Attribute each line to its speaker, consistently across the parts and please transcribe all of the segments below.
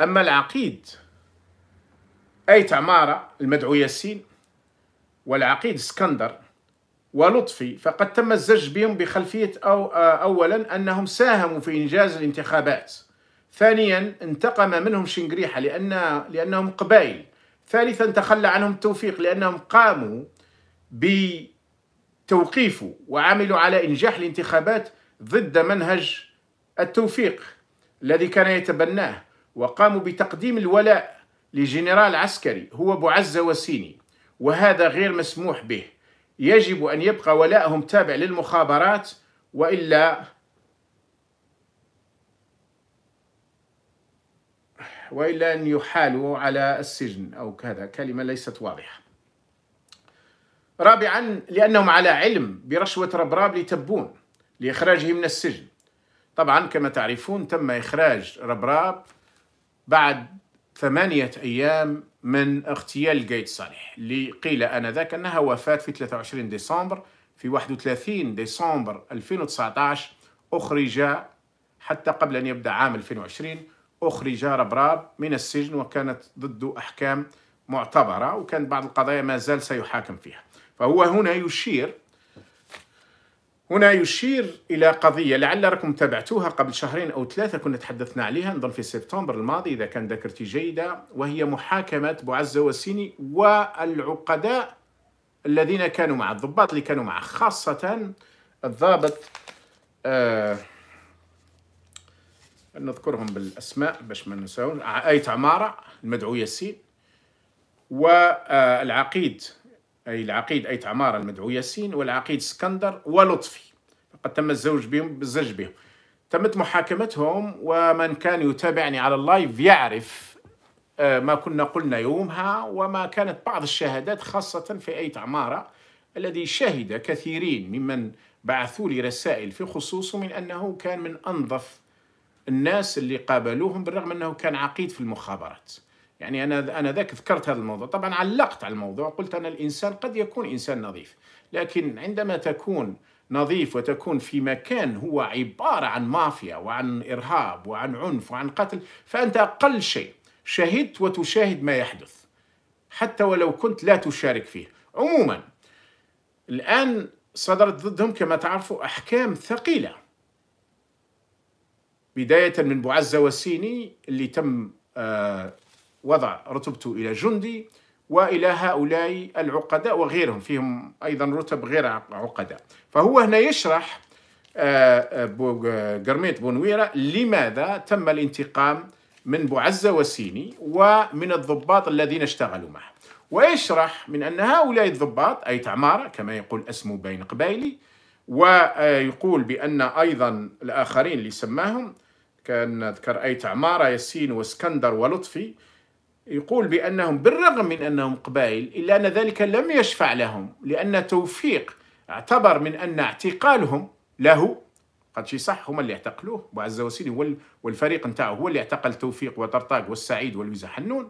Speaker 1: أما العقيد أيت عمارة المدعو ياسين والعقيد اسكندر ولطفي فقد تم الزج بهم بخلفية أو آه، أولا أنهم ساهموا في إنجاز الانتخابات ثانيا انتقم منهم شنقريحة لأن لأنهم قبائل ثالثا تخلى عنهم التوفيق لأنهم قاموا بتوقيفه وعملوا على إنجاح الانتخابات ضد منهج التوفيق الذي كان يتبناه وقاموا بتقديم الولاء لجنرال عسكري هو بوعزة وسيني وهذا غير مسموح به يجب أن يبقى ولاءهم تابع للمخابرات وإلا وإلا أن يحالوا على السجن أو كذا كلمة ليست واضحة رابعا لأنهم على علم برشوة ربراب لتبون لإخراجه من السجن طبعا كما تعرفون تم إخراج ربراب بعد ثمانية أيام من اغتيال قايد صالح اللي قيل آنذاك أنها وفاة في 23 ديسمبر في 31 ديسمبر 2019 أخرج حتى قبل أن يبدأ عام 2020 أخرج ربراب من السجن وكانت ضد أحكام معتبرة وكان بعض القضايا ما زال سيحاكم فيها فهو هنا يشير هنا يشير إلى قضية لعل راكم تابعتوها قبل شهرين أو ثلاثة كنا تحدثنا عليها نظن في سبتمبر الماضي إذا كان ذاكرتي جيدة وهي محاكمة بوعزة وسيني والعقداء الذين كانوا مع الضباط اللي كانوا مع خاصة الضابط آه نذكرهم بالأسماء باش ما ننساهم آه، آية عمارة المدعو ياسين والعقيد أي العقيد أيت عمارة المدعو ياسين والعقيد اسكندر ولطفي قد تم الزوج بهم بالزج بهم تمت محاكمتهم ومن كان يتابعني على اللايف يعرف آه، ما كنا قلنا يومها وما كانت بعض الشهادات خاصة في أيت عمارة الذي شهد كثيرين ممن بعثوا لي رسائل في خصوصه من أنه كان من أنظف الناس اللي قابلوهم بالرغم أنه كان عقيد في المخابرات يعني انا انا ذاك ذكرت هذا الموضوع طبعا علقت على الموضوع قلت ان الانسان قد يكون انسان نظيف لكن عندما تكون نظيف وتكون في مكان هو عباره عن مافيا وعن ارهاب وعن عنف وعن قتل فانت اقل شيء شهدت وتشاهد ما يحدث حتى ولو كنت لا تشارك فيه عموما الان صدرت ضدهم كما تعرفوا احكام ثقيله بدايه من بوعزه والسيني اللي تم آه وضع رتبته إلى جندي وإلى هؤلاء العقداء وغيرهم فيهم أيضا رتب غير عقداء فهو هنا يشرح قرميت آه، آه، آه، بونويرا لماذا تم الانتقام من بوعزة وسيني ومن الضباط الذين اشتغلوا معه ويشرح من أن هؤلاء الضباط أي تعمارة كما يقول اسمه بين قبائلي ويقول بأن أيضا الآخرين اللي سماهم كان نذكر أي تعمارة ياسين واسكندر ولطفي يقول بأنهم بالرغم من أنهم قبائل إلا أن ذلك لم يشفع لهم لأن توفيق اعتبر من أن اعتقالهم له قد شي صح هما اللي اعتقلوه وعز وسيل والفريق نتاعو هو اللي اعتقل توفيق وطرطاق والسعيد والويزة حنون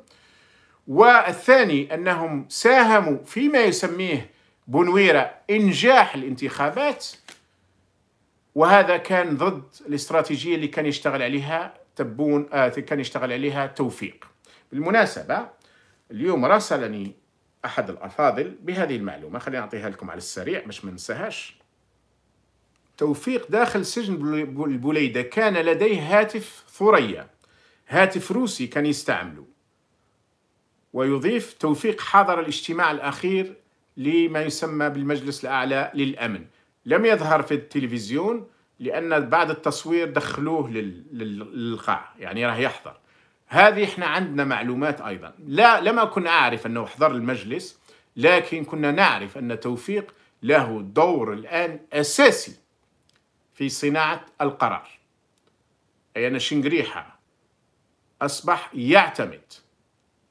Speaker 1: والثاني أنهم ساهموا فيما يسميه بنويرة إنجاح الانتخابات وهذا كان ضد الاستراتيجية اللي كان يشتغل عليها تبون آه كان يشتغل عليها توفيق بالمناسبة اليوم راسلني أحد الأفاضل بهذه المعلومة خليني أعطيها لكم على السريع باش ما ننساهاش توفيق داخل سجن البوليدة كان لديه هاتف ثريا هاتف روسي كان يستعمله ويضيف توفيق حضر الاجتماع الأخير لما يسمى بالمجلس الأعلى للأمن لم يظهر في التلفزيون لأن بعد التصوير دخلوه للقاع يعني راه يحضر هذه احنا عندنا معلومات ايضا لا لما كنا اعرف انه حضر المجلس لكن كنا نعرف ان توفيق له دور الان اساسي في صناعه القرار اي ان شنقريحه اصبح يعتمد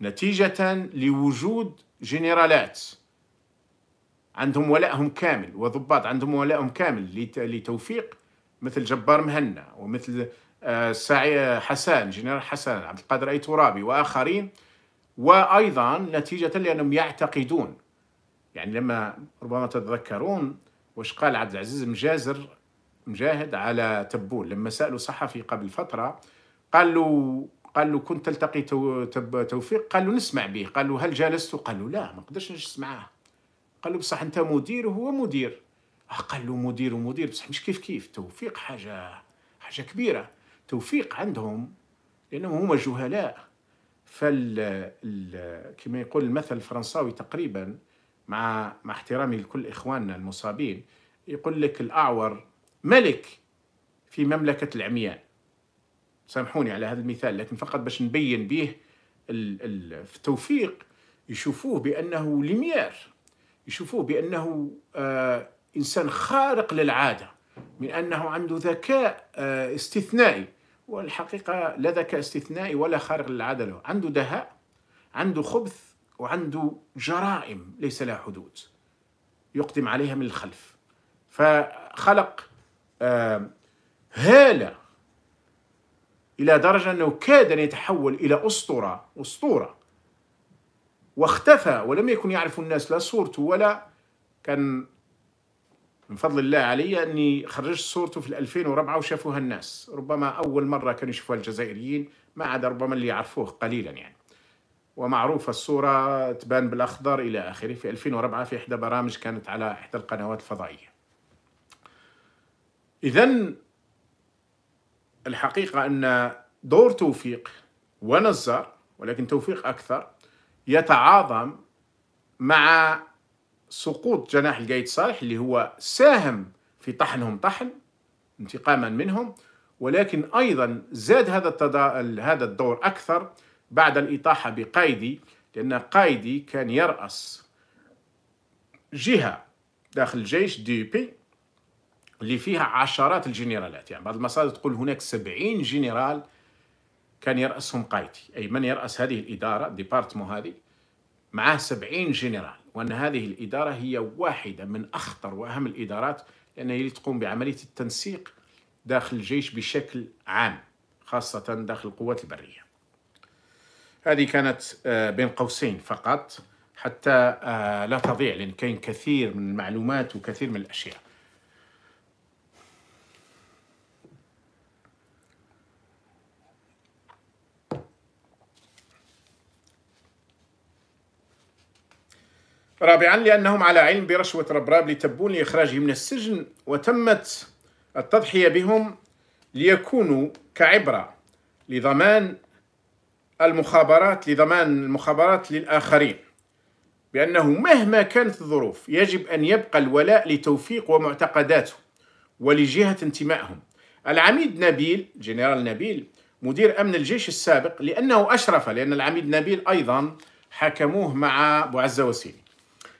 Speaker 1: نتيجه لوجود جنرالات عندهم ولائهم كامل وضباط عندهم ولائهم كامل لتوفيق مثل جبار مهنا ومثل آه، سعي حسان جنرال حسن عبد القادر أي ترابي وآخرين وأيضا نتيجة لأنهم يعتقدون يعني لما ربما تتذكرون وش قال عبد العزيز مجازر مجاهد على تبول لما سألوا صحفي قبل فترة قال له قال له كنت تلتقي توفيق قال له نسمع به قال له هل جالست قال له لا ما نقدرش نجلس معاه قال له بصح انت مدير وهو مدير آه، قال له مدير ومدير بصح مش كيف كيف توفيق حاجه حاجه كبيره توفيق عندهم لأنهم هما جهلاء فال كما يقول المثل الفرنساوي تقريبا مع مع احترامي لكل إخواننا المصابين يقول لك الأعور ملك في مملكة العمياء سامحوني على هذا المثال لكن فقط باش نبين به التوفيق يشوفوه بأنه لميار يشوفوه بأنه آه، إنسان خارق للعادة من أنه عنده ذكاء آه، استثنائي والحقيقة لا ذكاء استثنائي ولا خارق للعادة له عنده دهاء عنده خبث وعنده جرائم ليس لها حدود يقدم عليها من الخلف فخلق آه، هالة إلى درجة أنه كاد أن يتحول إلى أسطورة أسطورة واختفى ولم يكن يعرف الناس لا صورته ولا كان من فضل الله علي اني خرجت صورته في 2004 وشافوها الناس ربما اول مره كانوا يشوفوها الجزائريين ما عدا ربما اللي يعرفوه قليلا يعني ومعروفة الصورة تبان بالأخضر إلى آخره في 2004 في إحدى برامج كانت على إحدى القنوات الفضائية إذا الحقيقة أن دور توفيق ونزار ولكن توفيق أكثر يتعاظم مع سقوط جناح القايد صالح اللي هو ساهم في طحنهم طحن انتقاما منهم ولكن ايضا زاد هذا التدا... هذا الدور اكثر بعد الاطاحه بقايدي لان قايدي كان يراس جهه داخل الجيش دي بي اللي فيها عشرات الجنرالات يعني بعض المصادر تقول هناك سبعين جنرال كان يرأسهم قايدي أي من يرأس هذه الإدارة ديبارتمون هذه معاه سبعين جنرال وأن هذه الإدارة هي واحدة من أخطر وأهم الإدارات لأنها هي تقوم بعملية التنسيق داخل الجيش بشكل عام خاصة داخل القوات البرية هذه كانت آه، بين قوسين فقط حتى آه، لا تضيع لأن كاين كثير من المعلومات وكثير من الأشياء رابعا لأنهم على علم برشوة ربراب لتبون لإخراجهم من السجن وتمت التضحية بهم ليكونوا كعبرة لضمان المخابرات لضمان المخابرات للآخرين بأنه مهما كانت الظروف يجب أن يبقى الولاء لتوفيق ومعتقداته ولجهة انتمائهم العميد نبيل جنرال نبيل مدير أمن الجيش السابق لأنه أشرف لأن العميد نبيل أيضا حكموه مع بوعزة عزة وسيلي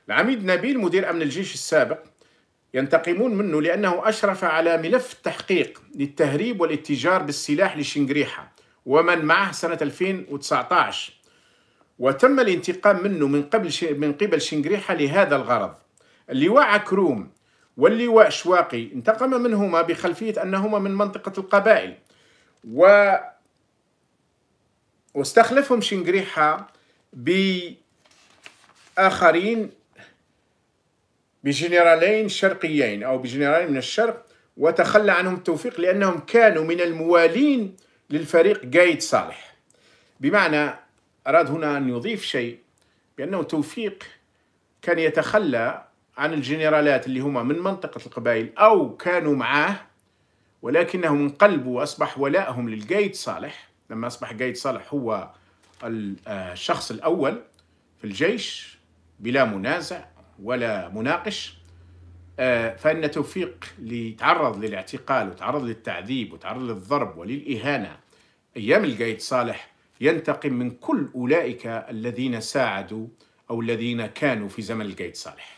Speaker 1: العميد نبيل مدير أمن الجيش السابق ينتقمون منه لأنه أشرف على ملف التحقيق للتهريب والاتجار بالسلاح لشنقريحة ومن معه سنة 2019 وتم الانتقام منه من قبل ش... من قبل شنقريحة لهذا الغرض اللواء عكروم واللواء شواقي انتقم منهما بخلفية أنهما من منطقة القبائل و واستخلفهم شنقريحة بآخرين بجنرالين شرقيين أو بجنرالين من الشرق وتخلى عنهم التوفيق لأنهم كانوا من الموالين للفريق قايد صالح بمعنى أراد هنا أن يضيف شيء بأنه توفيق كان يتخلى عن الجنرالات اللي هما من منطقة القبائل أو كانوا معاه ولكنهم انقلبوا وأصبح ولائهم للقايد صالح لما أصبح قايد صالح هو آه، الشخص الأول في الجيش بلا منازع ولا مناقش آه، فإن توفيق لتعرض للاعتقال وتعرض للتعذيب وتعرض للضرب وللإهانة أيام القايد صالح ينتقم من كل أولئك الذين ساعدوا أو الذين كانوا في زمن القايد صالح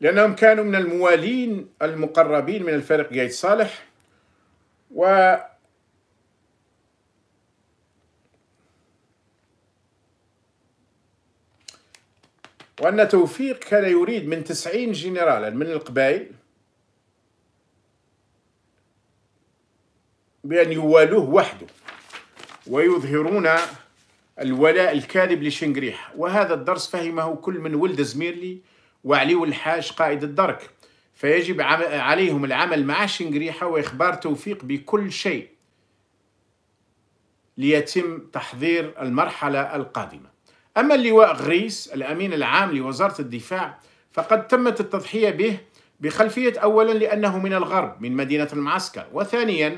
Speaker 1: لأنهم كانوا من الموالين المقربين من الفريق قايد صالح و وأن توفيق كان يريد من تسعين جنرالا من القبائل بأن يوالوه وحده ويظهرون الولاء الكاذب لشنقريح وهذا الدرس فهمه كل من ولد زميرلي وعلي الحاج قائد الدرك فيجب عليهم العمل مع شنقريحة وإخبار توفيق بكل شيء ليتم تحضير المرحلة القادمة أما اللواء غريس الأمين العام لوزارة الدفاع فقد تمت التضحية به بخلفية أولا لأنه من الغرب من مدينة المعسكر وثانيا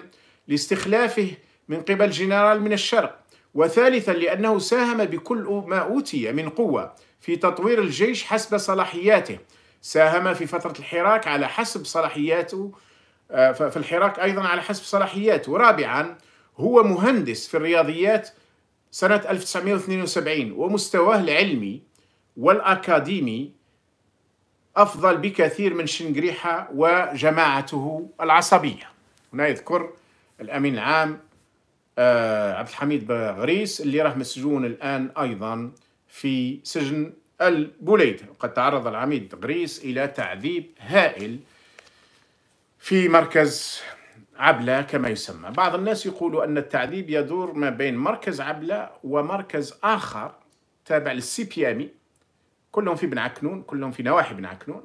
Speaker 1: لاستخلافه من قبل جنرال من الشرق وثالثا لأنه ساهم بكل ما أوتي من قوة في تطوير الجيش حسب صلاحياته ساهم في فترة الحراك على حسب صلاحياته آه، في الحراك أيضا على حسب صلاحياته رابعا هو مهندس في الرياضيات سنة 1972 ومستواه العلمي والأكاديمي أفضل بكثير من شنقريحة وجماعته العصبية هنا يذكر الأمين العام آه، عبد الحميد بغريس اللي راه مسجون الآن أيضا في سجن البوليدة وقد تعرض العميد غريس إلى تعذيب هائل في مركز عبلة كما يسمى بعض الناس يقولوا أن التعذيب يدور ما بين مركز عبلة ومركز آخر تابع للسي بي أمي كلهم في بن عكنون كلهم في نواحي بن عكنون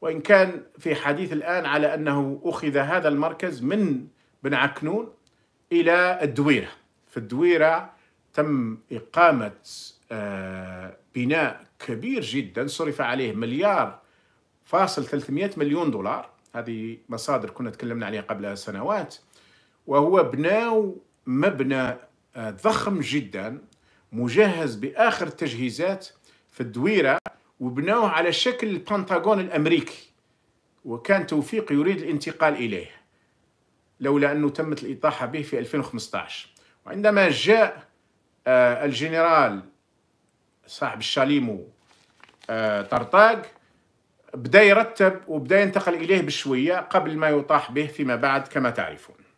Speaker 1: وإن كان في حديث الآن على أنه أخذ هذا المركز من بن عكنون إلى الدويرة في الدويرة تم إقامة آه، بناء كبير جدا صرف عليه مليار فاصل 300 مليون دولار هذه مصادر كنا تكلمنا عليها قبل سنوات وهو بناو مبنى آه، ضخم جدا مجهز باخر التجهيزات في الدويره وبناوه على شكل البنتاغون الامريكي وكان توفيق يريد الانتقال اليه لولا انه تمت الاطاحه به في 2015 وعندما جاء آه، الجنرال صاحب الشاليمو آه، طرطاق بدا يرتب وبدا ينتقل إليه بشوية قبل ما يطاح به فيما بعد كما تعرفون